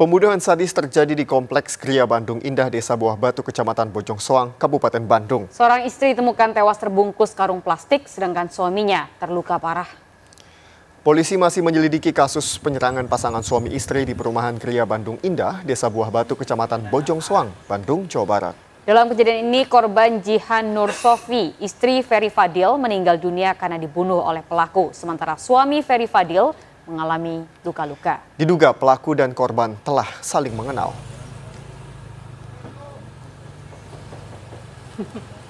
Pembunuhan sadis terjadi di Kompleks Gria Bandung Indah, Desa Buah Batu, Kecamatan Bojong Soang, Kabupaten Bandung. Seorang istri ditemukan tewas terbungkus karung plastik, sedangkan suaminya terluka parah. Polisi masih menyelidiki kasus penyerangan pasangan suami istri di perumahan Gria Bandung Indah, Desa Buah Batu, Kecamatan Bojong Soang, Bandung, Jawa Barat. Dalam kejadian ini, korban Jihan Nur Sofi, istri Ferry Fadil, meninggal dunia karena dibunuh oleh pelaku. Sementara suami Ferry Fadil mengalami luka-luka. Diduga pelaku dan korban telah saling mengenal.